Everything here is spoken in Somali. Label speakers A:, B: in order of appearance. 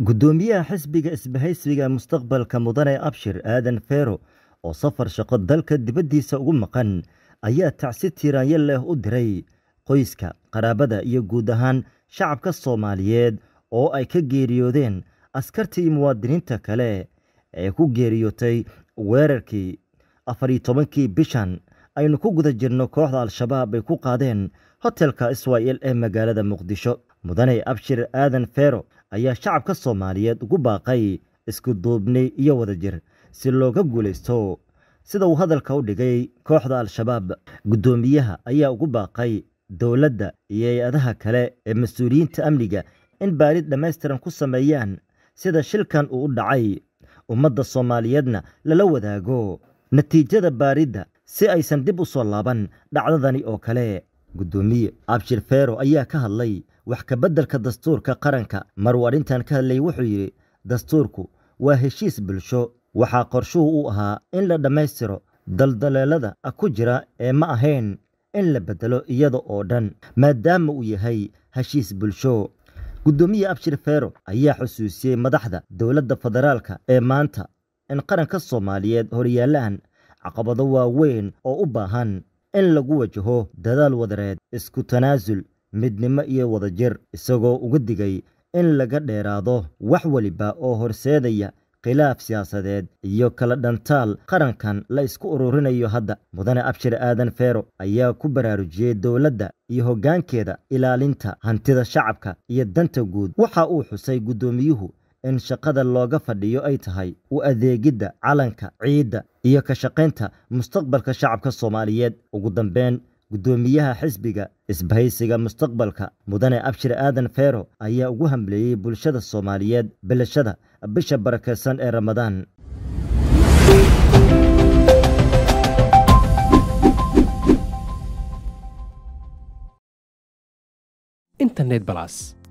A: guddoomiyaha xisbiga isbahaysiga mustaqbalka mudane abshir aadan feero oo safar shaqo dalka dibaddiisa ugu maqan ayaa tacsi tiiraanyo leh u diray qoyska qaraabada iyo guud ahaan shacabka soomaaliyeed oo ay ka geeriyoodeen askartii muwaadiniinta kale ee ku geeriyootay weerarkii afar iyo tobankii bishan aynu ku guda jirno kooxda al-shabaab ay ku qaadeen hotelka israel ee magaalada muqdisho mudane abshir aadan feero ayaa shacabka soomaaliyeed ugu baaqay isku duubni iyo wadajir si looga guulaysto sida uu hadalka u dhigay kooxda al-shabaab guddoomiyaha ayaa ugu baaqay dowladda iyo hay-adaha kale ee mas-uuliyiinta amniga in baarid dhammaystiran ku sameeyaan sida shilkan uu u dhacay ummadda soomaaliyeedna lala wadaago natiijada baaridda si aysan dib u soo laaban dhacdadani oo kale guddoomiye abshir fero ayaa ka hadlay wax kabeddelka dastuurka qaranka maruu arrintan ka hadlay wuxuu yidhi dastuurku waa heshiis bulsho waxaa qorshuhu u ahaa in la dhammaystiro daldaleelada ku jira ee ma ahayn in la beddelo iyada oo dhan maadaama uu yahay heshiis bulsho guddoomiye abshir fero ayaa xusuusiyey madaxda dowladda federaalka ee maanta in qaranka soomaaliyeed horyaalaan caqabado waaweyn oo u baahan in lagu wajaho dadaal wadareed isku tanaasul midnimo iyo wadajir isagoo uga digay in laga dheeraado wax weliba oo horseedaya khilaaf siyaasadeed iyo kala dhantaal qarankan la isku ururinayo hadda mudane abshir aadan feero ayaa ku baraarujiyey dowladda iyo hoggaankeeda ilaalinta hantida shacabka iyo danta guud waxa uu xusay guddoomiyuhu in shaqada looga fadhiyo ay tahay u adeegidda calanka ciidda iyo ka shaqaynta mustaqbalka shacabka soomaaliyeed ugu dambeen guddoomiyaha xisbiga isbahaysiga mustaqbalka mudane abshir aadan feero ayaa ugu hamleeyey bulshada soomaaliyeed bilashada bisha barakaysan ee ramadaan
B: internet balas